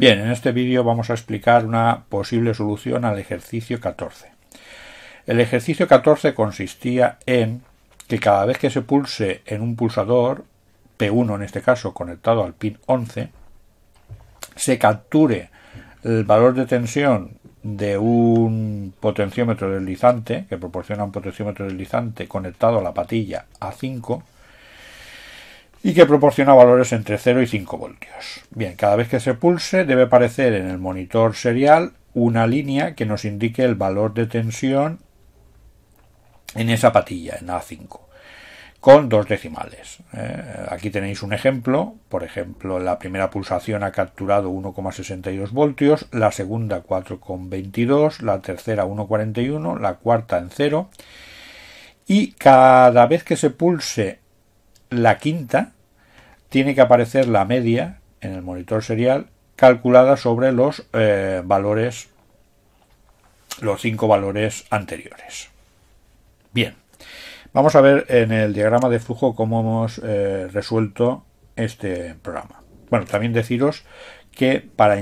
Bien, en este vídeo vamos a explicar una posible solución al ejercicio 14. El ejercicio 14 consistía en que cada vez que se pulse en un pulsador, P1 en este caso, conectado al pin 11, se capture el valor de tensión de un potenciómetro deslizante, que proporciona un potenciómetro deslizante conectado a la patilla A5, y que proporciona valores entre 0 y 5 voltios. Bien, cada vez que se pulse debe aparecer en el monitor serial una línea que nos indique el valor de tensión en esa patilla, en A5, con dos decimales. ¿eh? Aquí tenéis un ejemplo, por ejemplo, la primera pulsación ha capturado 1,62 voltios, la segunda 4,22, la tercera 1,41, la cuarta en 0, y cada vez que se pulse la quinta tiene que aparecer la media en el monitor serial calculada sobre los eh, valores, los cinco valores anteriores. Bien, vamos a ver en el diagrama de flujo cómo hemos eh, resuelto este programa. Bueno, también deciros que para,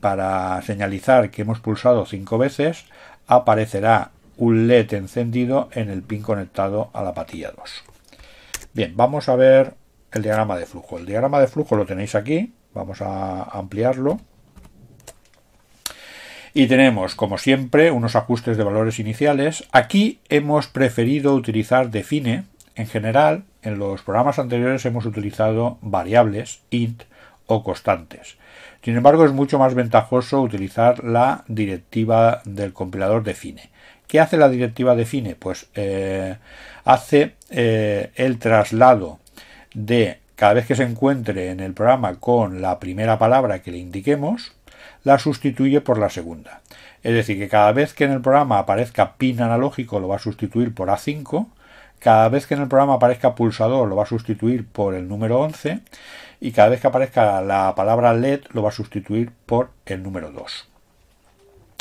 para señalizar que hemos pulsado cinco veces aparecerá un LED encendido en el pin conectado a la patilla 2. Bien, vamos a ver el diagrama de flujo. El diagrama de flujo lo tenéis aquí, vamos a ampliarlo. Y tenemos, como siempre, unos ajustes de valores iniciales. Aquí hemos preferido utilizar define. En general, en los programas anteriores hemos utilizado variables, int o constantes. Sin embargo, es mucho más ventajoso utilizar la directiva del compilador define. ¿Qué hace la directiva define? Pues eh, hace eh, el traslado de cada vez que se encuentre en el programa con la primera palabra que le indiquemos, la sustituye por la segunda. Es decir, que cada vez que en el programa aparezca pin analógico lo va a sustituir por A5, cada vez que en el programa aparezca pulsador lo va a sustituir por el número 11 y cada vez que aparezca la palabra LED lo va a sustituir por el número 2.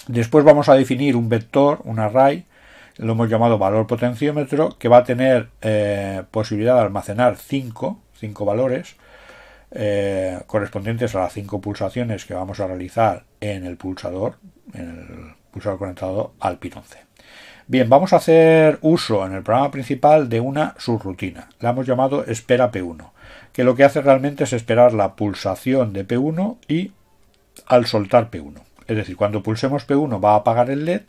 Después vamos a definir un vector, un array, lo hemos llamado valor potenciómetro, que va a tener eh, posibilidad de almacenar 5, valores eh, correspondientes a las 5 pulsaciones que vamos a realizar en el pulsador, en el pulsador conectado al PIN 11. Bien, vamos a hacer uso en el programa principal de una subrutina. La hemos llamado espera P1, que lo que hace realmente es esperar la pulsación de P1 y al soltar P1. Es decir, cuando pulsemos P1 va a apagar el LED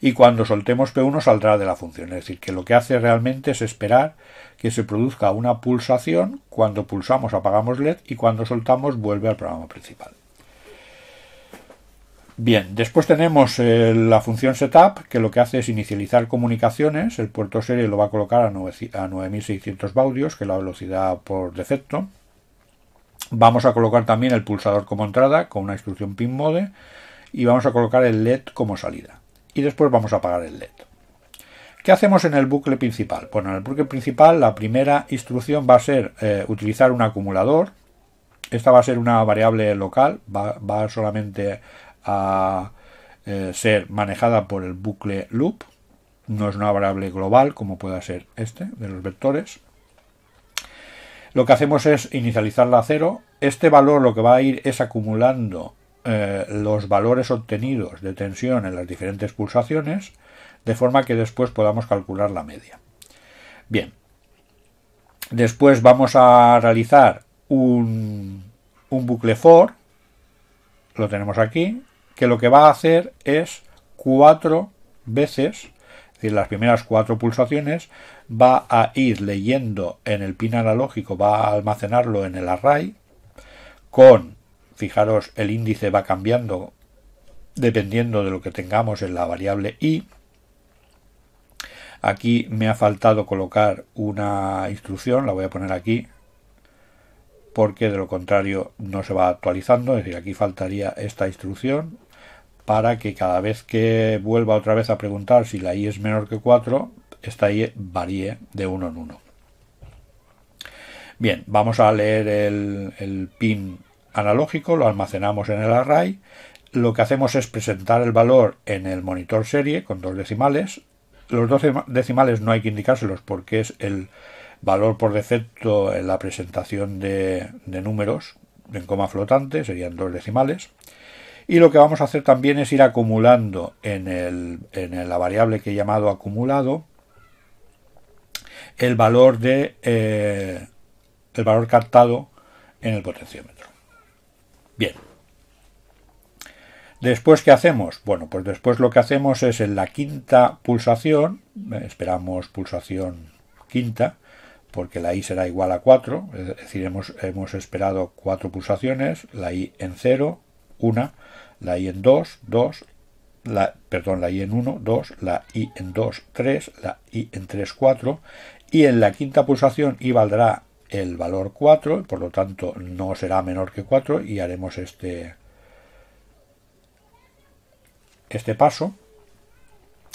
y cuando soltemos P1 saldrá de la función. Es decir, que lo que hace realmente es esperar que se produzca una pulsación. Cuando pulsamos apagamos LED y cuando soltamos vuelve al programa principal. Bien, después tenemos eh, la función setup que lo que hace es inicializar comunicaciones. El puerto serie lo va a colocar a, a 9600 baudios, que es la velocidad por defecto. Vamos a colocar también el pulsador como entrada con una instrucción pin mode y vamos a colocar el LED como salida. Y después vamos a apagar el LED. ¿Qué hacemos en el bucle principal? Bueno, en el bucle principal la primera instrucción va a ser eh, utilizar un acumulador. Esta va a ser una variable local, va, solamente a eh, ser manejada por el bucle loop. No es una variable global como pueda ser este de los vectores. Lo que hacemos es inicializarla a cero. Este valor lo que va a ir es acumulando eh, los valores obtenidos de tensión en las diferentes pulsaciones, de forma que después podamos calcular la media. Bien. Después vamos a realizar un, un bucle for, lo tenemos aquí, que lo que va a hacer es cuatro veces es decir, las primeras cuatro pulsaciones, va a ir leyendo en el pin analógico, va a almacenarlo en el array, con, fijaros, el índice va cambiando dependiendo de lo que tengamos en la variable i. Aquí me ha faltado colocar una instrucción, la voy a poner aquí, porque de lo contrario no se va actualizando, es decir, aquí faltaría esta instrucción, para que cada vez que vuelva otra vez a preguntar si la i es menor que 4, esta i varíe de 1 en 1. Bien, vamos a leer el, pin analógico, lo almacenamos en el array, lo que hacemos es presentar el valor en el monitor serie con dos decimales. Los dos decimales no hay que indicárselos porque es el valor por defecto en la presentación de, de números en coma flotante, serían dos decimales y lo que vamos a hacer también es ir acumulando en, la variable que he llamado acumulado el valor de eh, el valor captado en el potenciómetro. Bien. Después, ¿qué hacemos? Bueno, pues después lo que hacemos es en la quinta pulsación, esperamos pulsación quinta, porque la i será igual a 4, es decir, hemos, hemos esperado 4 pulsaciones, la i en 0, una, la I en 2, 2, la, perdón, la I en 1, 2, la I en 2, 3, la I en 3, 4, y en la quinta pulsación I valdrá el valor 4, por lo tanto no será menor que 4 y haremos este, este paso.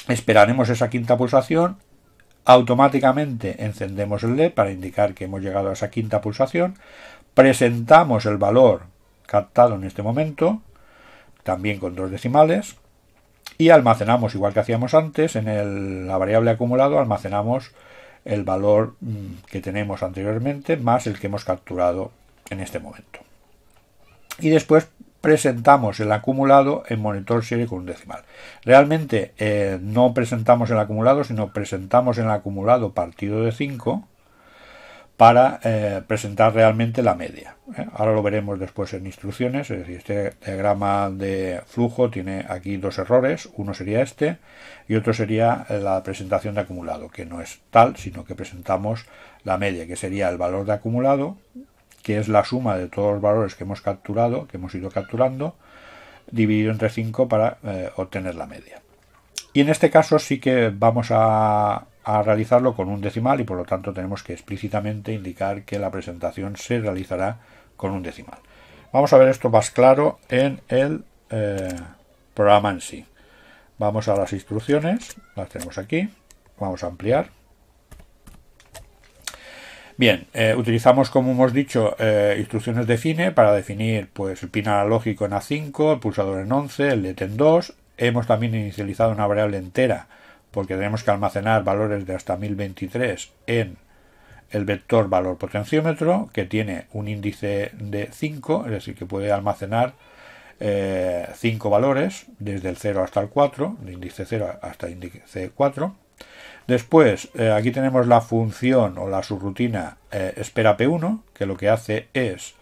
Esperaremos esa quinta pulsación, automáticamente encendemos el LED para indicar que hemos llegado a esa quinta pulsación, presentamos el valor captado en este momento, también con dos decimales, y almacenamos, igual que hacíamos antes, en el, la variable acumulado almacenamos el valor mm, que tenemos anteriormente más el que hemos capturado en este momento. Y después presentamos el acumulado en monitor serie con un decimal. Realmente eh, no presentamos el acumulado, sino presentamos el acumulado partido de 5 para eh, presentar realmente la media. ¿eh? Ahora lo veremos después en instrucciones, es decir, este diagrama de flujo tiene aquí dos errores, uno sería este y otro sería la presentación de acumulado, que no es tal, sino que presentamos la media, que sería el valor de acumulado, que es la suma de todos los valores que hemos capturado, que hemos ido capturando, dividido entre 5 para eh, obtener la media. Y en este caso sí que vamos a a realizarlo con un decimal y por lo tanto tenemos que explícitamente indicar que la presentación se realizará con un decimal. Vamos a ver esto más claro en el eh, programa en sí. Vamos a las instrucciones, las tenemos aquí, vamos a ampliar. Bien, eh, utilizamos, como hemos dicho, eh, instrucciones define para definir pues, el pin analógico en A5, el pulsador en 11, el let en 2. Hemos también inicializado una variable entera porque tenemos que almacenar valores de hasta 1023 en el vector valor potenciómetro, que tiene un índice de 5, es decir, que puede almacenar 5 eh, valores, desde el 0 hasta el 4, de índice 0 hasta índice 4. Después, eh, aquí tenemos la función o la subrutina eh, espera P1, que lo que hace es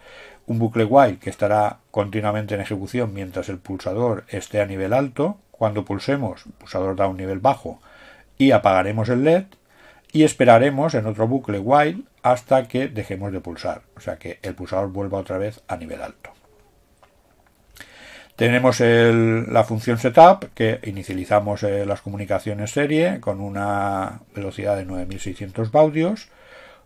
un bucle while que estará continuamente en ejecución mientras el pulsador esté a nivel alto, cuando pulsemos, el pulsador da un nivel bajo y apagaremos el LED y esperaremos en otro bucle while hasta que dejemos de pulsar, o sea que el pulsador vuelva otra vez a nivel alto. Tenemos la función setup que inicializamos eh, las comunicaciones serie con una velocidad de 9600 baudios.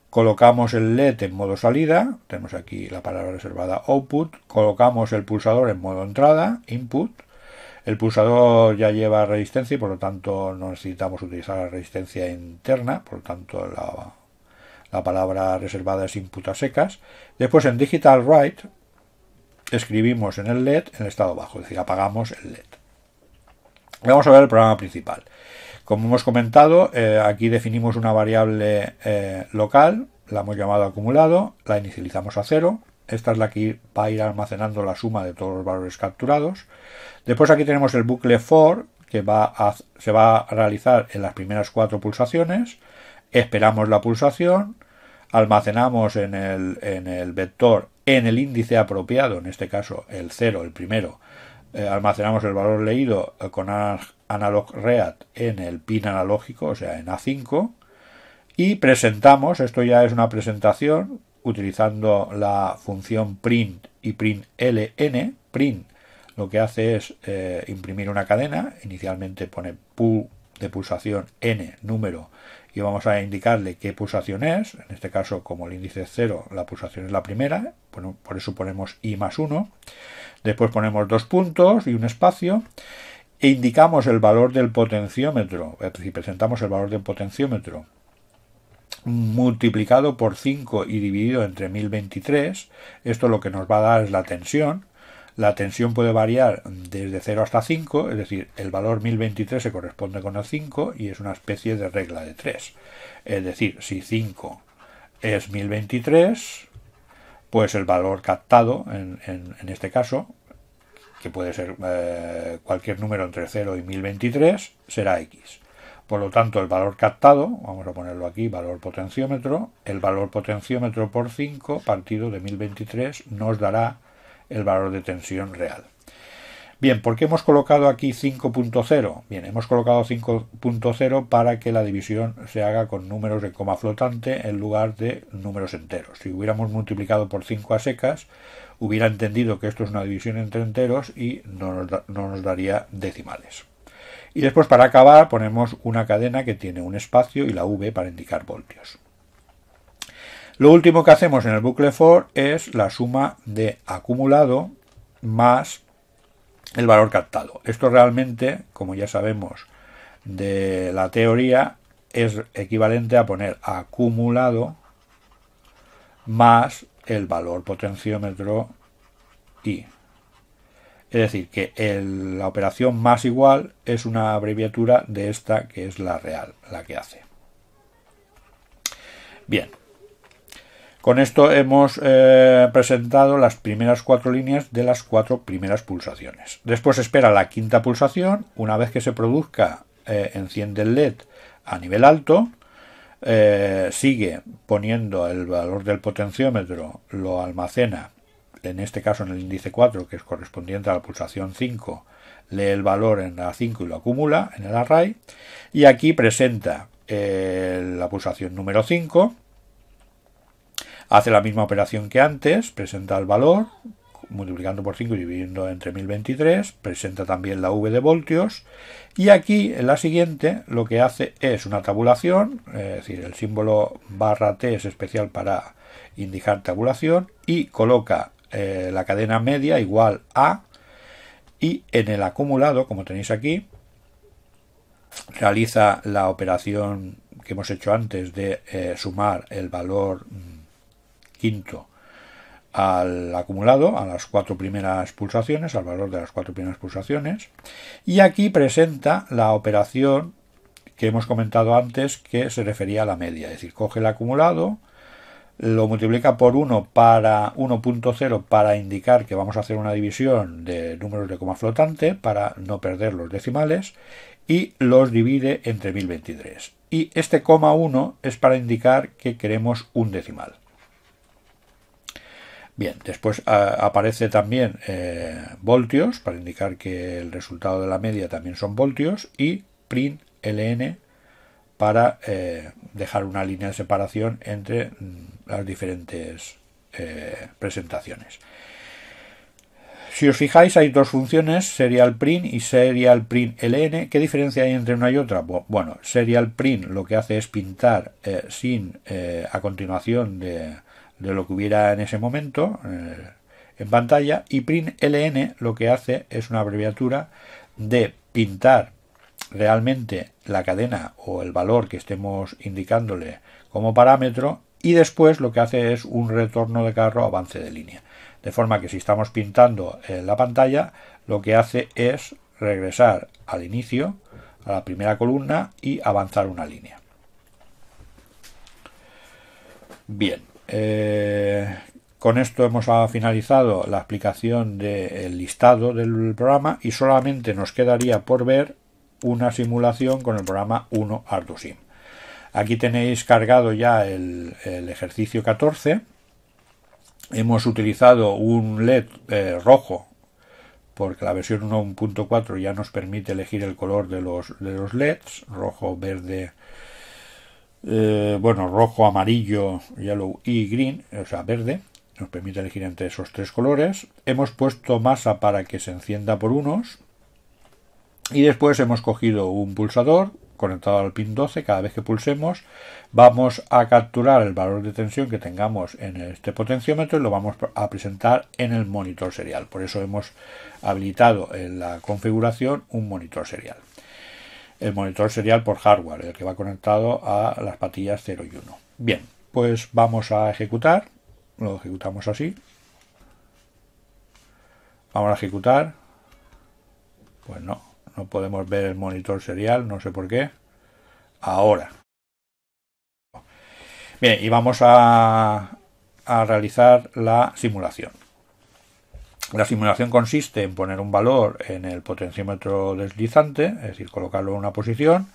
Colocamos el LED en modo salida, tenemos aquí la palabra reservada output. Colocamos el pulsador en modo entrada, input. El pulsador ya lleva resistencia y por lo tanto no necesitamos utilizar la resistencia interna, por lo tanto la, palabra reservada es input a secas. Después en digital write escribimos en el LED en el estado bajo, es decir, apagamos el LED. Vamos a ver el programa principal. Como hemos comentado, eh, aquí definimos una variable eh, local, la hemos llamado acumulado, la inicializamos a cero, esta es la que va a ir almacenando la suma de todos los valores capturados. Después aquí tenemos el bucle for, que va se va a realizar en las primeras cuatro pulsaciones. Esperamos la pulsación, almacenamos en el, en el vector en el índice apropiado, en este caso el 0, el primero, eh, almacenamos el valor leído eh, con analog read en el pin analógico, o sea, en A5, y presentamos, esto ya es una presentación, utilizando la función print y println. Print lo que hace es eh, imprimir una cadena, inicialmente pone pu de pulsación n número y vamos a indicarle qué pulsación es, en este caso como el índice es 0, la pulsación es la primera, por eso ponemos i más 1, después ponemos dos puntos y un espacio e indicamos el valor del potenciómetro, si presentamos el valor del potenciómetro, multiplicado por 5 y dividido entre 1023, esto lo que nos va a dar es la tensión. La tensión puede variar desde 0 hasta 5, es decir, el valor 1023 se corresponde con el 5 y es una especie de regla de 3. Es decir, si 5 es 1023, pues el valor captado, en, este caso, que puede ser eh, cualquier número entre 0 y 1023, será x. Por lo tanto, el valor captado, vamos a ponerlo aquí, valor potenciómetro, el valor potenciómetro por 5 partido de 1023 nos dará el valor de tensión real. Bien, ¿por qué hemos colocado aquí 5.0? Bien, hemos colocado 5.0 para que la división se haga con números de coma flotante en lugar de números enteros. Si hubiéramos multiplicado por 5 a secas, hubiera entendido que esto es una división entre enteros y no nos, no nos daría decimales. Y después para acabar ponemos una cadena que tiene un espacio y la V para indicar voltios. Lo último que hacemos en el bucle for es la suma de acumulado más el valor captado. Esto realmente, como ya sabemos de la teoría, es equivalente a poner acumulado más el valor potenciómetro I. Es decir, que la operación más igual es una abreviatura de esta que es la real, la que hace. Bien, con esto hemos eh, presentado las primeras cuatro líneas de las cuatro primeras pulsaciones. Después espera la quinta pulsación. Una vez que se produzca, eh, enciende el LED a nivel alto. Eh, sigue poniendo el valor del potenciómetro, lo almacena en este caso en el índice 4, que es correspondiente a la pulsación 5, lee el valor en la 5 y lo acumula en el array, y aquí presenta eh, la pulsación número 5, hace la misma operación que antes, presenta el valor, multiplicando por 5 y dividiendo entre 1023, presenta también la V de voltios y aquí en la siguiente lo que hace es una tabulación, eh, es decir, el símbolo barra T es especial para indicar tabulación y coloca eh, la cadena media igual a y en el acumulado, como tenéis aquí, realiza la operación que hemos hecho antes de eh, sumar el valor mm, quinto al acumulado, a las cuatro primeras pulsaciones, al valor de las cuatro primeras pulsaciones, y aquí presenta la operación que hemos comentado antes que se refería a la media, es decir, coge el acumulado, lo multiplica por 1 para 1.0 para indicar que vamos a hacer una división de números de coma flotante para no perder los decimales y los divide entre 1023. Y este coma 1 es para indicar que queremos un decimal. Bien, después aparece también eh, voltios para indicar que el resultado de la media también son voltios y print ln para eh, dejar una línea de separación entre mm, las diferentes eh, presentaciones. Si os fijáis, hay dos funciones, serial print y serial print ln. ¿Qué diferencia hay entre una y otra? Bueno, serial print lo que hace es pintar eh, sin a continuación de, lo que hubiera en ese momento en pantalla y print ln lo que hace es una abreviatura de pintar realmente la cadena o el valor que estemos indicándole como parámetro y después lo que hace es un retorno de carro avance de línea. De forma que si estamos pintando en eh, la pantalla, lo que hace es regresar al inicio, a la primera columna y avanzar una línea. Bien, eh, con esto hemos finalizado la explicación del listado del programa y solamente nos quedaría por ver una simulación con el programa 1 ArduSim. Aquí tenéis cargado ya el, ejercicio 14. Hemos utilizado un LED eh, rojo porque la versión 1.4 ya nos permite elegir el color de los, de los LEDs, rojo, verde, eh, bueno, rojo, amarillo, yellow y green, o sea, verde. Nos permite elegir entre esos tres colores. Hemos puesto masa para que se encienda por unos, y después hemos cogido un pulsador conectado al pin 12, cada vez que pulsemos vamos a capturar el valor de tensión que tengamos en este potenciómetro y lo vamos a presentar en el monitor serial. Por eso hemos habilitado en la configuración un monitor serial. El monitor serial por hardware, el que va conectado a las patillas 0 y 1. Bien, pues vamos a ejecutar. Lo ejecutamos así. Vamos a ejecutar. Pues no, no podemos ver el monitor serial, no sé por qué. Ahora. Bien, y vamos a, realizar la simulación. La simulación consiste en poner un valor en el potenciómetro deslizante, es decir, colocarlo en una posición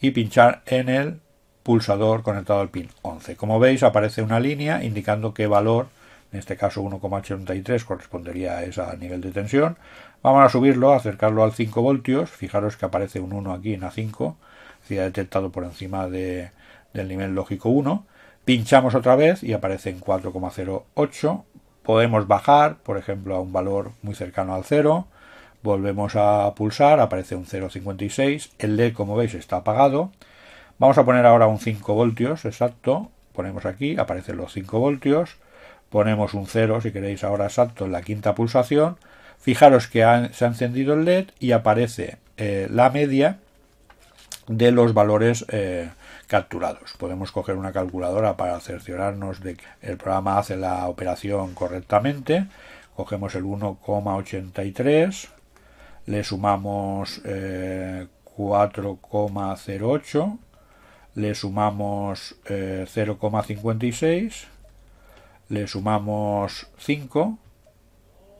y pinchar en el pulsador conectado al pin 11. Como veis aparece una línea indicando qué valor en este caso 1,83 correspondería a ese nivel de tensión. Vamos a subirlo, acercarlo al 5 voltios, fijaros que aparece un 1 aquí en A5, se ha detectado por encima del nivel lógico 1, pinchamos otra vez y aparece en 4,08, podemos bajar, por ejemplo, a un valor muy cercano al 0, volvemos a pulsar, aparece un 0,56, el LED como veis está apagado, vamos a poner ahora un 5 voltios exacto, ponemos aquí, aparecen los 5 voltios, ponemos un 0 si queréis ahora exacto en la quinta pulsación, fijaros que se ha encendido el LED y aparece eh, la media de los valores eh, capturados. Podemos coger una calculadora para cerciorarnos de que el programa hace la operación correctamente. Cogemos el 1,83, le sumamos 4,08, eh, le sumamos 0,56 le sumamos 5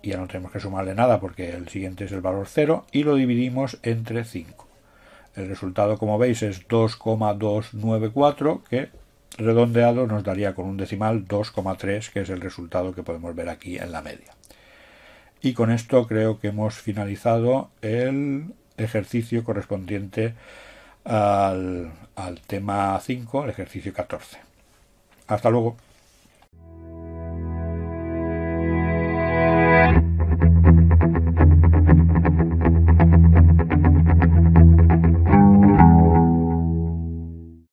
y ya no tenemos que sumarle nada porque el siguiente es el valor 0 y lo dividimos entre 5. El resultado, como veis, es 2,294 que redondeado nos daría con un decimal 2,3 que es el resultado que podemos ver aquí en la media. Y con esto creo que hemos finalizado el ejercicio correspondiente al, al tema 5, el ejercicio 14. Hasta luego.